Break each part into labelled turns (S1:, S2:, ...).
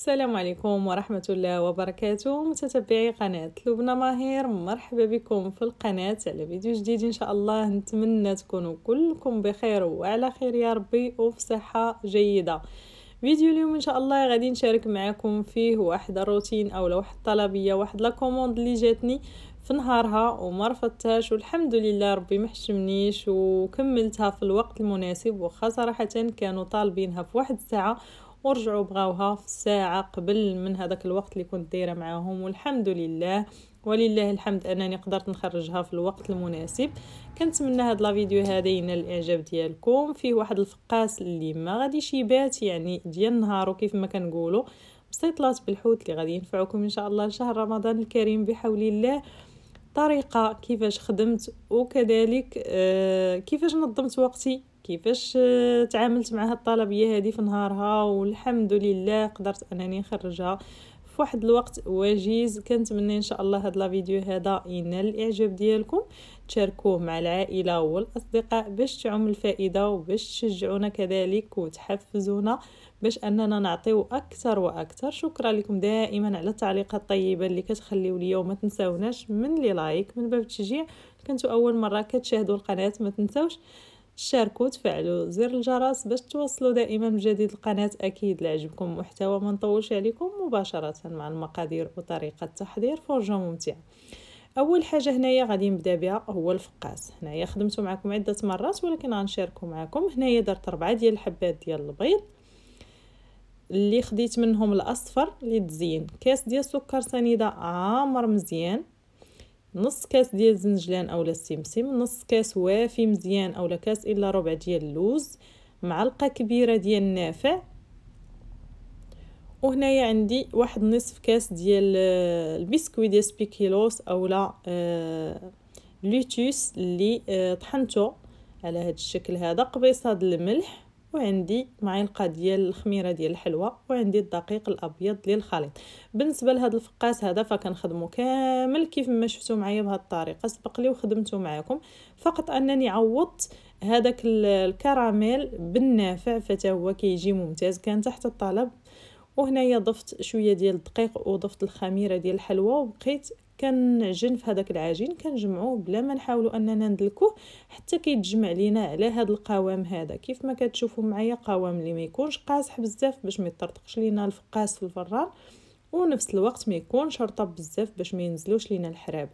S1: السلام عليكم ورحمة الله وبركاته متتبعي قناة لبنى ماهير مرحبا بكم في القناة على فيديو جديد إن شاء الله نتمنى تكونوا كلكم بخير وعلى خير يا ربي وفي صحة جيدة فيديو اليوم ان شاء الله غادي نشارك معكم فيه واحد الروتين اولا واحد الطلبيه واحد لا اللي جاتني في نهارها وما رفضتهاش والحمد لله ربي محشمنيش وكملتها في الوقت المناسب وخا صراحه كانوا طالبينها في واحد الساعه ورجعوا بغاوها في ساعة قبل من هذاك الوقت اللي كنت دايرة معاهم والحمد لله ولله الحمد انني قدرت نخرجها في الوقت المناسب كنتمنى هاد لا فيديو هذا ينال الاعجاب ديالكم فيه واحد الفقاس اللي ما غاديش يبات يعني ديال النهار وكيف ما كنقولوا بسيطلات بالحوت اللي غادي ينفعكم ان شاء الله لشهر رمضان الكريم بحول الله طريقه كيفاش خدمت وكذلك آه، كيفاش نظمت وقتي كيفاش تعاملت مع هاد الطلبيه هذه في نهارها والحمد لله قدرت انني نخرجها في واحد الوقت وجيز كنتمنى ان شاء الله هاد لا فيديو هذا ينال الاعجاب ديالكم تشاركوه مع العائله والاصدقاء باش تعم الفائده وباش تشجعونا كذلك وتحفزونا باش اننا نعطيو اكثر واكثر شكرا لكم دائما على التعليقات الطيبه اللي كتخليو ليا وما تنساوناش من لي لايك من باب التشجيع كنتو اول مره كتشاهدوا القناه ما تنساوش شاركوا تفعلوا زر الجرس باش توصلوا دائما بجديد القناة أكيد لعجبكم المحتوى ما نطولش عليكم مباشرة مع المقادير وطريقة تحضير فرجة ممتعة اول حاجه هنايا غادي نبدا بها هو الفقاس هنايا خدمته معكم عده مرات ولكن غنشاركو معكم هنايا درت ربعة ديال الحبات ديال البيض اللي خديت منهم الاصفر اللي تزين كاس ديال سكر سنيده عامر مزيان نص كاس ديال الزنجلان اولا السمسم نص كاس وافي مزيان اولا كاس الا ربع ديال اللوز معلقه كبيره ديال النافع وهنايا عندي واحد نصف كاس ديال آه، البسكوي ديال سبيكيلوس اولا آه، لوتوس اللي آه، طحنته على هذا الشكل هذا قبيصه الملح وعندي معلقه ديال الخميره ديال الحلوى وعندي الدقيق الابيض ديال الخليط بالنسبه لهذا الفقاس هذا فكنخدمو كامل كيف ما شفتو معايا بهذه الطريقه سبق لي وخدمته معاكم فقط انني عوضت هذاك الكراميل بالنافع فتا هو كيجي ممتاز كان تحت الطلب وهنايا ضفت شويه ديال الدقيق وضفت الخميره ديال الحلوى وبقيت كنعجن في هذاك العجين كنجمعوه بلا ما نحاولوا اننا ندلكوه حتى كيتجمع لينا على هذا القوام هذا كيف ما كتشوفوا معايا قوام اللي ما يكونش قاصح بزاف باش ما يطرطقش لينا الفقاس في الفران ونفس الوقت ما يكونش رطب بزاف باش ما ينزلوش لينا الحرابل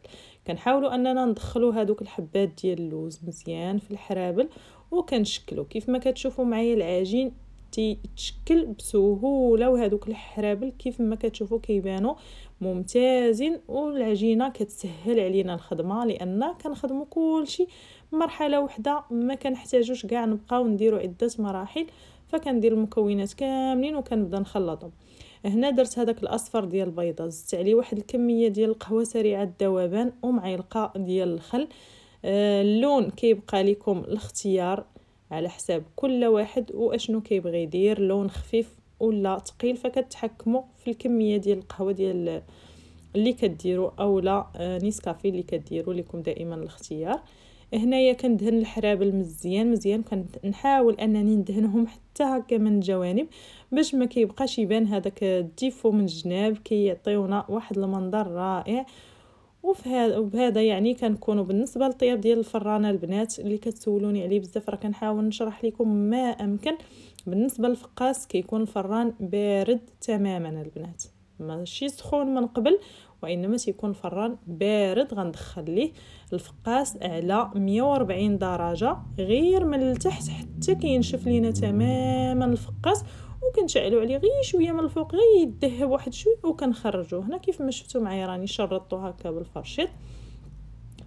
S1: كنحاولوا اننا ندخلوا هذوك الحبات ديال اللوز مزيان في الحرابل وكنشكلوا كيف ما كتشوفوا معايا العجين تيتشكل بسهوله وهذوك الحرابل كيف ما كتشوفوا كيبانوا ممتازين والعجينه كتسهل علينا الخدمه لان كنخدموا كلشي مرحله وحده ما كنحتاجوش كاع نبقاو نديروا عده مراحل فكندير المكونات كاملين وكنبدا نخلطهم هنا درت هذاك الاصفر ديال البيضه زدت عليه واحد الكميه ديال القهوه سريعه الذوبان ومعلقه ديال الخل آه، اللون كيبقى لكم الاختيار على حساب كل واحد واشنو كيبغي يدير لون خفيف ولا ثقيل فكتحكموا في الكميه ديال القهوه ديال اللي كديروا اولا نيسكافي اللي كديروا لكم دائما الاختيار هنايا كندهن الحرابل مزيان مزيان كنحاول انني ندهنهم حتى هكا من الجوانب باش ما كيبقاش يبان هذاك الديفو من الجناب كيعطيونا كي واحد المنظر رائع وبهذا يعني كنكونوا بالنسبه للطياب ديال الفرانه البنات اللي كتسولوني عليه بزاف راه كنحاول نشرح لكم ما امكن بالنسبه للفقاس كيكون الفران بارد تماما البنات ماشي سخون من قبل وانما تيكون الفران بارد غندخل ليه الفقاس على 140 درجه غير من التحت حتى كينشف لينا تماما الفقاس كنشعلو عليه غير شويه من الفوق غير يدهب واحد شويه وكنخرجوه هنا كيف ما شفتوا معايا راني شرطته هكا بالفرشيط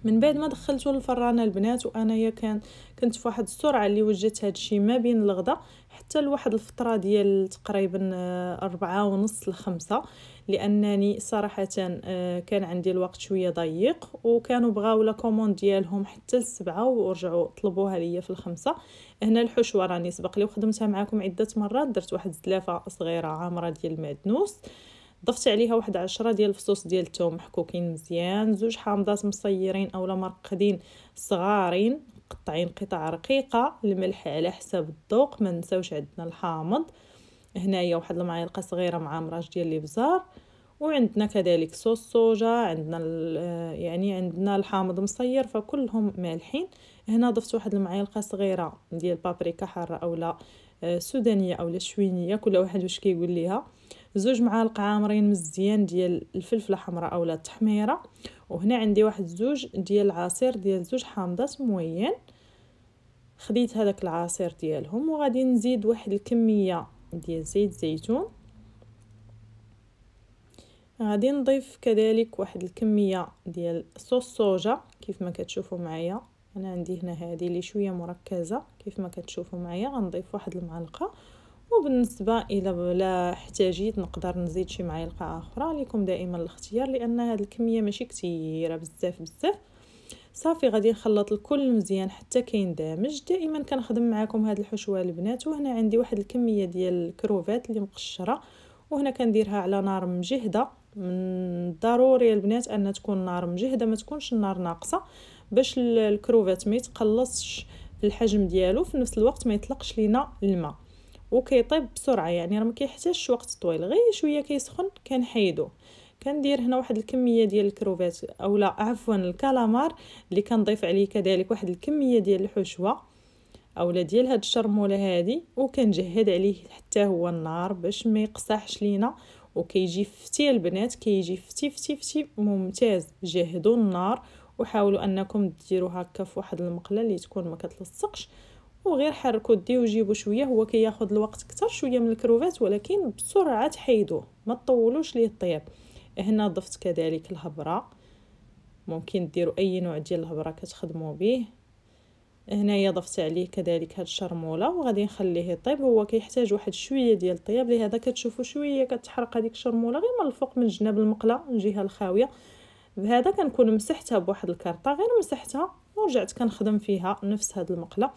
S1: من بعد ما دخلته للفرانه البنات وانايا كان كنت في واحد السرعه اللي وجدت هذا الشيء ما بين الغدا حتى لواحد الفتره ديال تقريبا آه، أربعة ونص لخمسة لانني صراحه آه، كان عندي الوقت شويه ضيق وكانوا بغاو لا كوموند ديالهم حتى السبعة ورجعوا طلبوها ليا في الخمسة هنا الحشوه راني سبق لي وخدمتها معكم عده مرات درت واحد الزلافه صغيره عامره ديال المعدنوس ضفت عليها واحد عشرة ديال الفصوص ديال الثوم محكوكين مزيان زوج حامضات مصيرين اولا مرقدين صغارين مقطعين قطع رقيقه الملح على حسب الذوق ما نساوش عندنا الحامض هنايا واحد المعلقه صغيره مع مراج ديال الابزار وعندنا كذلك صوص صوجة عندنا آه، يعني عندنا الحامض مصير فكلهم مالحين هنا ضفت واحد المعلقه صغيره ديال بابريكا حاره اولا آه، سودانيه اولا شوينيه كل واحد واش كيقول ليها زوج معالق عامرين مزيان ديال الفلفله حمراء اولا التحميره وهنا عندي واحد زوج ديال العصير ديال زوج حامضات موين خديت هذاك العصير ديالهم وغادي نزيد واحد الكميه ديال زيت زيتون غادي نضيف كذلك واحد الكميه ديال صوص صوجا كيف ما كتشوفوا معايا انا عندي هنا هذه اللي شويه مركزه كيف ما كتشوفوا معايا غنضيف واحد المعلقه وبالنسبه الى لا احتاجيت نقدر نزيد شي معلقه اخرى لكم دائما الاختيار لان هذه الكميه ماشي كثيره بزاف بزاف صافي غادي نخلط الكل مزيان حتى كيندمج دائما كنخدم معكم هاد الحشوه البنات وهنا عندي واحد الكميه ديال الكروفات اللي مقشره وهنا كنديرها على نار مجهده من ضروري البنات ان تكون النار مجهده ما تكونش النار ناقصه باش الكروفات ما يتقلصش الحجم ديالو في نفس الوقت ما يطلقش لينا الماء وكيطيب بسرعه يعني راه ما كيحتاجش وقت طويل غير شويه كيسخن كنحيدو كندير هنا واحد الكميه ديال الكروفات او لا عفوا الكالامار اللي كنضيف عليه كذلك واحد الكميه ديال الحشوه اولا ديال هاد الشرموله هادي وكنجهد عليه حتى هو النار باش ما يقصحش لينا وكيجي فتي البنات كيجي فتي فتي فتي ممتاز جهدوا النار وحاولوا انكم ديروا هكا في واحد المقله اللي تكون ما كتلصقش وغير حركوا ديو وجيبوا شويه هو كياخذ كي الوقت اكثر شويه من الكروفات ولكن بسرعه تحيدوه ما تطولوش ليه طيب هنا ضفت كذلك الهبره ممكن ديروا اي نوع ديال الهبره كتخدموا به هنايا ضفت عليه كذلك هاد الشرموله وغادي نخليه يطيب هو كيحتاج واحد شويه ديال الطياب لهذا كتشوفوا شويه كتحرق هذيك الشرموله غير من الفوق من جناب المقله من الجهه الخاويه بهذا كنكون مسحتها بواحد الكارطه غير مسحتها ورجعت كنخدم فيها نفس هاد المقله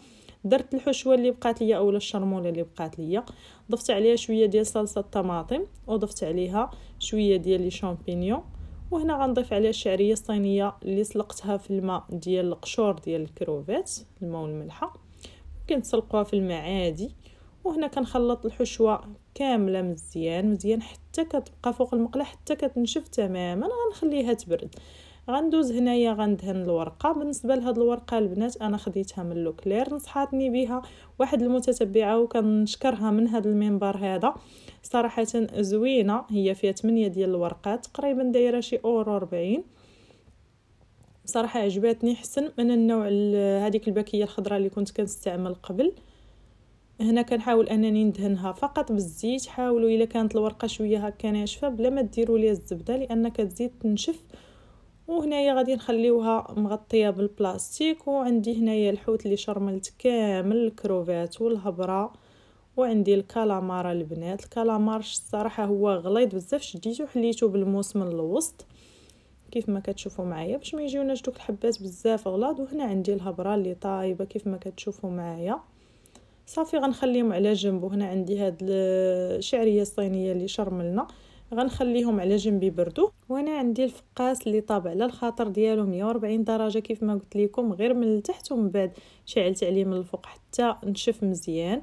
S1: درت الحشوه اللي بقات ليا اولا الشرموله اللي بقات ليا ضفت عليها شويه ديال صلصه الطماطم وضفت عليها شويه ديال لي شامبينيون وهنا غنضيف عليها الشعريه الصينيه اللي سلقتها في الماء ديال القشور ديال الكروفات الماء والملحه ممكن تسلقوها في الماء عادي وهنا كنخلط الحشوه كامله مزيان مزيان حتى كتبقى فوق المقله حتى كتنشف تماما غنخليها تبرد غندوز هنايا غندهن الورقه بالنسبه لهاد الورقه البنات انا خديتها من لوكلير نصحاتني بها واحد المتتبعه وكنشكرها من هاد المنبر هذا صراحه زوينه هي فيها 8 ديال الورقات تقريبا دايره شي اورو 40 صراحه عجباتني حسن من النوع هذيك الباكيه الخضراء اللي كنت كنستعمل قبل هنا كنحاول انني ندهنها فقط بالزيت حاولوا الا كانت الورقه شويه هكا ناشفه بلا ما ديروا ليها الزبده لان كتزيد تنشف وهنايا غادي نخليوها مغطيه بالبلاستيك وعندي هنايا الحوت اللي شرملت كامل الكروفات والهبره وعندي الكالامار البنات الكالامار الصراحه هو غليظ بزاف شديته وحليته بالموس من الوسط كيف ما كتشوفوا معايا باش ما يجيوناش دوك الحبات بزاف غلاض وهنا عندي الهبره اللي طايبه كيف ما كتشوفوا معايا صافي غنخليهم على جنب وهنا عندي هاد الشعريه الصينيه اللي شرملنا غنخليهم على جنب يبردوا وانا عندي الفقاس اللي طاب على الخاطر ديالو 140 درجه كيف ما قلت لكم غير من التحت ومن بعد شعلت عليه من الفوق حتى نشف مزيان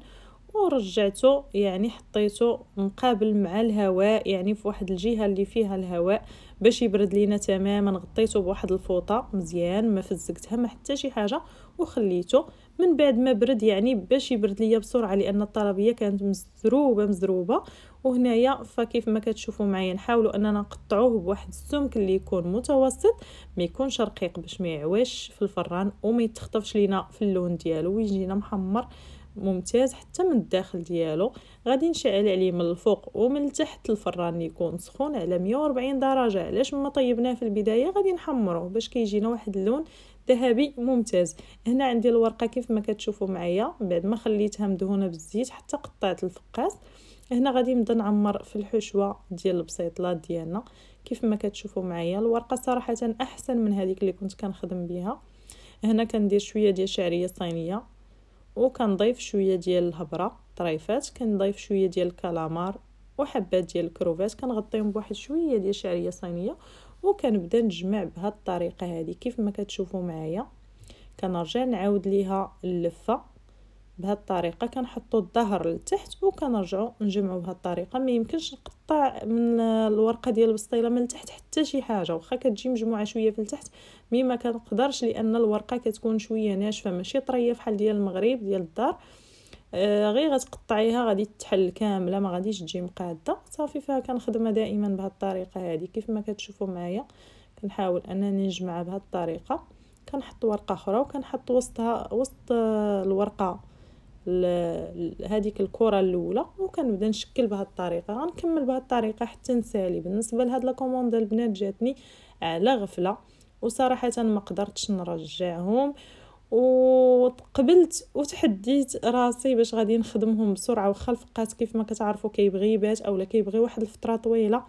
S1: ورجعته يعني حطيته مقابل مع الهواء يعني في واحد الجهه اللي فيها الهواء باش يبرد لينا تماما غطيته بواحد الفوطه مزيان ما فزقتها ما حتى شي حاجه وخليته من بعد ما برد يعني باش يبرد ليا بسرعه لان الطلبيه كانت مزروبه مزروبه وهنايا فكيف ما كتشوفوا معايا نحاولوا اننا نقطعوه بواحد السمك اللي يكون متوسط ما يكونش رقيق باش ما يعواش في الفران وما يتخطفش لينا في اللون ديالو ويجينا محمر ممتاز حتى من الداخل ديالو غادي نشعل عليه من الفوق ومن التحت الفران يكون سخون على 140 درجه علاش ما طيبناه في البدايه غادي نحمروه باش كيجينا واحد اللون ذهبي ممتاز هنا عندي الورقه كيف ما كتشوفوا معايا بعد ما خليتها مدهونه بالزيت حتى قطعت الفقاس هنا غادي نبدا نعمر في الحشوه ديال البسيطلات ديالنا كيف ما كتشوفوا معايا الورقه صراحه احسن من هذيك اللي كنت كنخدم بها هنا كندير شويه ديال شعريه صينيه وكنضيف شويه ديال الهبره طريفات كنضيف شويه ديال الكالامار وحبات ديال الكروفات كنغطيهم بواحد شويه ديال شعريه صينيه وكنبدا نجمع بهاد الطريقه هذه كيف ما كتشوفوا معايا كنرجع نعاود ليها اللفه بهاد الطريقه كنحطوا الظهر لتحت وكنرجعوا نجمعوا بهاد الطريقه ما يمكنش نقطع من الورقه ديال البسطيله من تحت حتى شي حاجه واخا كتجي مجموعه شويه في التحت مي ما كنقدرش لان الورقه كتكون شويه ناشفه ماشي طريه بحال ديال المغرب ديال الدار آه، غير غتقطعيها غادي تحل كامله ما غاديش تجي مقاده صافي فيها كنخدمها دائما بهذه الطريقه هذه كيف ما كتشوفوا معايا كنحاول انني نجمعها بهذه الطريقه كنحط ورقه اخرى وكنحط وسطها وسط آه، الورقه هذيك الكره الاولى وكنبدا نشكل بهذه الطريقه غنكمل بهذه الطريقه حتى نسالي بالنسبه لهاد لا البنات جاتني على غفله وصراحه ما قدرتش نرجعهم وقبلت وتحديت راسي باش غادي نخدمهم بسرعه واخا الفقات كيف ما كتعرفوا كيبغي يبات اولا كيبغي واحد الفتره طويله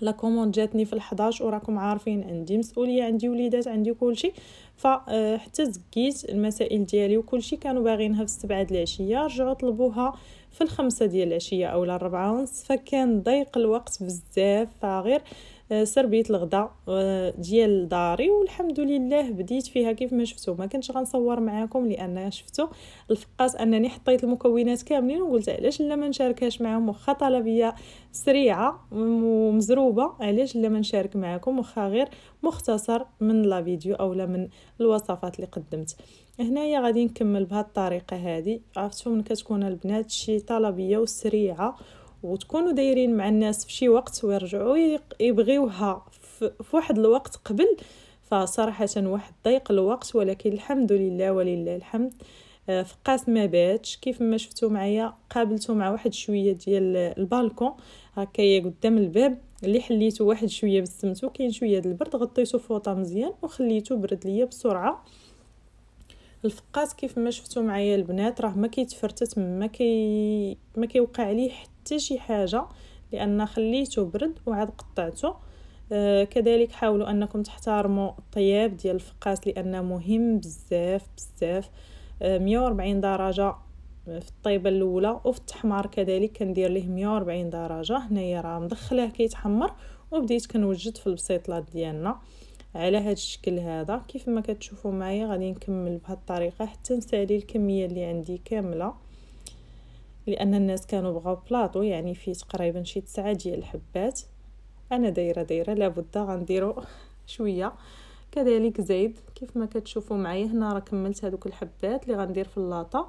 S1: لا كوموند جاتني في ال11 وراكم عارفين عندي مسؤوليه عندي وليدات عندي كلشي فحتى آه، زكيت المسائل ديالي وكلشي كانوا باغينها في السبعة ديال العشيه رجعوا طلبوها في الخمسة ديال العشيه اولا الربعة ونص فكان ضيق الوقت بزاف فغير آه، سربيت الغداء آه، ديال داري والحمد لله بديت فيها كيف ما شفتو ما كنتش غنصور معاكم لان شفتو الفقاس انني حطيت المكونات كاملين وقلت علاش لا ما نشاركهاش معاهم واخا طلبيه سريعه ومزروبه علاش لا ما نشارك معاكم واخا غير مختصر من لا فيديو اولا من الوصفات اللي قدمت هنايا غادي نكمل بهاد الطريقه هذه عرفتوا من كتكون البنات شي طلبيه وسريعه وتكونوا دايرين مع الناس في شي وقت ويرجعوا يبغيوها في واحد الوقت قبل فصراحة واحد ضيق الوقت ولكن الحمد لله ولله الحمد آه، فقاس ما باتش كيف ما شفتو معايا قابلتو مع واحد شويه ديال البالكون هكايا قدام الباب اللي حليته واحد شويه بالسمتو كاين شويه ديال البرد غطيته فوطه مزيان وخليته برد ليا بسرعه الفقاس كيف ما شفتو معايا البنات راه ما كيتفرتت ما كي ما كيوقع عليه حتى شي حاجه لان خليته برد وعاد قطعته آه، كذلك حاولوا انكم تحترموا الطياب ديال الفقاس لانه مهم بزاف بزاف 140 آه، درجه في الطيبه الاولى وفي التحمار كذلك كندير ليه 140 درجه هنايا راه مدخلاه كيتحمر وبديت كنوجد في البسيطلات ديالنا على هذا الشكل هذا كيف ما كتشوفوا معايا غادي نكمل بهذه الطريقه حتى نسالي الكميه اللي عندي كامله لان الناس كانوا بغاو بلاطو يعني فيه تقريبا شي تسعة ديال الحبات انا دايره دايره لابد غنديرو شويه كذلك زيد كيف ما كتشوفوا معايا هنا راه كملت هذوك الحبات اللي غندير في اللاطه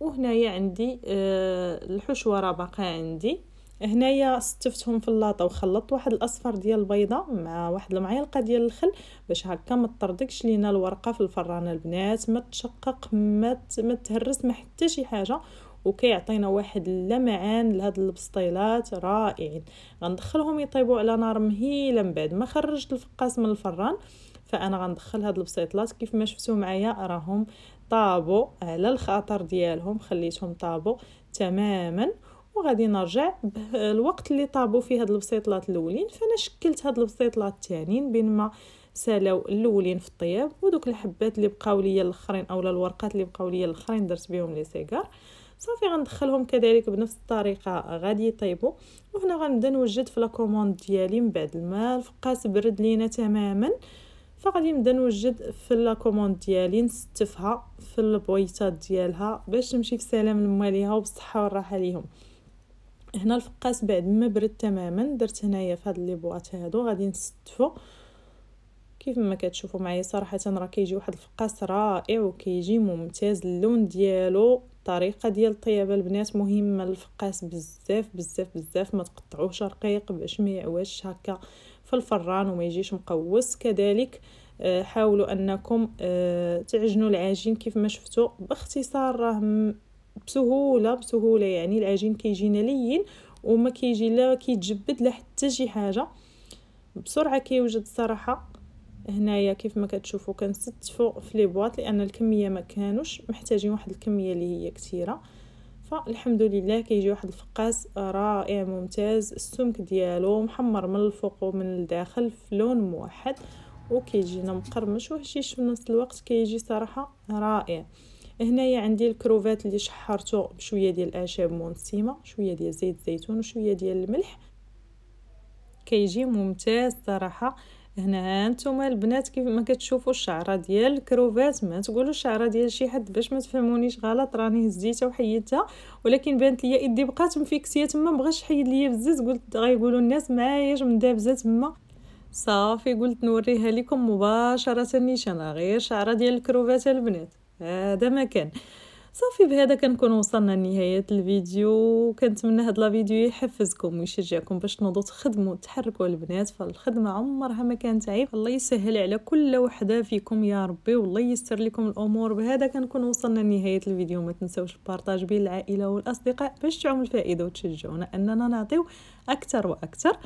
S1: وهنايا عندي آه الحشوه راه باقا عندي هنايا ستفتهم في اللاطه وخلطت واحد الاصفر ديال البيضه مع واحد المعلقه ديال الخل باش هكا ما تطردكش لينا الورقه في الفرانه البنات ما تشقق ما تهرس ما حتى شي حاجه وكيعطينا واحد اللمعان لهاد البسطيلات رائعين غندخلهم يطيبوا على نار مهيله من بعد ما خرجت الفقاس من الفران فانا غندخل هاد البسطيلات كيف ما شفتوا معايا راهم طابو على الخاطر ديالهم خليتهم طابو تماما وغادي نرجع الوقت اللي طابو فيه هاد البسطيلات الاولين فانا شكلت هاد البسطيلات الثانيين بينما سالاو الاولين في الطياب ودوك الحبات اللي بقاو ليا الاخرين اولا الورقات اللي بقاو ليا الاخرين درت بهم لي سيغار صافي غندخلهم كذلك بنفس الطريقه غادي يطيبوا وهنا غنبدا نوجد في لاكوموند ديالي من بعد ما الفقاس برد لينا تماما فغادي نبدا نوجد في لاكوموند ديالي نستفها في البويطات ديالها باش تمشي في سلام لما وبالصحه والراحه ليهم هنا الفقاس بعد ما برد تماما درت هنايا في هاد لي بواط هادو غادي نستفو كيف ما كتشوفوا معايا صراحه راه كيجي واحد الفقاس رائع وكيجي ممتاز اللون ديالو الطريقه ديال الطيابه البنات مهمه الفقاس بزاف بزاف بزاف ما تقطعوهش رقيق باش ما يعواش هكا في الفران وما يجيش مقوس كذلك آه، حاولوا انكم آه، تعجنوا العجين كيف ما شفتوا باختصار راه بسهوله بسهوله يعني العجين كيجينا لين وما كيجي لا كيتجبد لا حتى شي حاجه بسرعه كيوجد الصراحه هنايا كيف ما كتشوفوا فوق في لي بواط لان الكميه ما كانوش محتاجين واحد الكميه اللي هي كثيره فالحمد لله كيجي واحد الفقاس رائع ممتاز السمك ديالو محمر من الفوق ومن الداخل في لون موحد وكيجينا مقرمش وهشيش في نفس الوقت كيجي صراحه رائع هنايا عندي الكروفات اللي شحرته بشويه ديال الاعشاب منسمه شويه ديال زيت الزيتون وشويه ديال الملح كيجي ممتاز صراحه هنا هانتوما البنات كيف ما كتشوفوا الشعره ديال الكروفات ما تقولوا الشعره ديال شي حد باش ما تفهمونيش غلط راني هزيتها وحيدتها ولكن بانت ليا يدي بقات مفيكسيه تما بغاش حيد ليا بزاف قلت غيقولوا الناس معايا جمدابزه تما صافي قلت نوريها لكم مباشره نيشان غير شعره ديال الكروفات البنات هذا ما كان صافي بهذا كنكون وصلنا لنهايه الفيديو وكنتمنى هاد لا فيديو يحفزكم ويشجعكم باش تنوضوا تخدموا تحركوا البنات فالخدمه عمرها ما كانت عيب الله يسهل على كل وحده فيكم يا ربي والله يستر لكم الامور بهذا كنكون وصلنا لنهايه الفيديو ما تنساوش البارطاج بين العائله والاصدقاء باش تعم الفائده وتشجعونا اننا نعطيو اكثر واكثر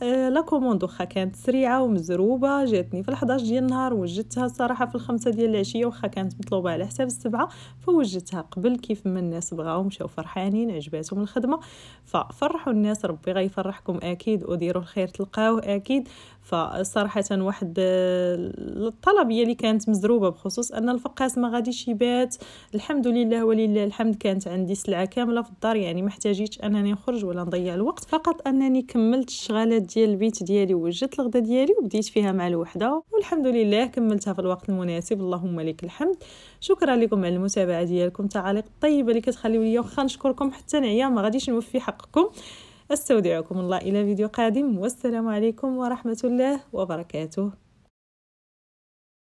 S1: فلا آه، كوموند واخا كانت سريعه ومزروبه جاتني في 11 ديال النهار وجدتها الصراحه في الخمسة ديال العشيه واخا كانت مطلوبه على حساب السبعة فوجدتها قبل كيف ما الناس بغاو مشاو فرحانين عجباتهم الخدمه ففرحوا الناس ربي غيفرحكم اكيد وديروا الخير تلقاوه اكيد فصراحة واحد الطلبية اللي كانت مزروبة بخصوص أن الفقاس ما غاديش يبات الحمد لله ولله الحمد كانت عندي سلعة كاملة في الدار يعني ما احتاجيتش أنني نخرج ولا نضيع الوقت فقط أنني كملت الشغالات ديال البيت ديالي ووجدت الغدا ديالي وبديت فيها مع الوحدة والحمد لله كملتها في الوقت المناسب اللهم لك الحمد شكرا لكم على المتابعة ديالكم التعاليق الطيبة اللي كتخليو ليا واخا نشكركم حتى نعيا ما غاديش نوفي حقكم استودعكم الله إلى فيديو قادم والسلام عليكم ورحمة الله وبركاته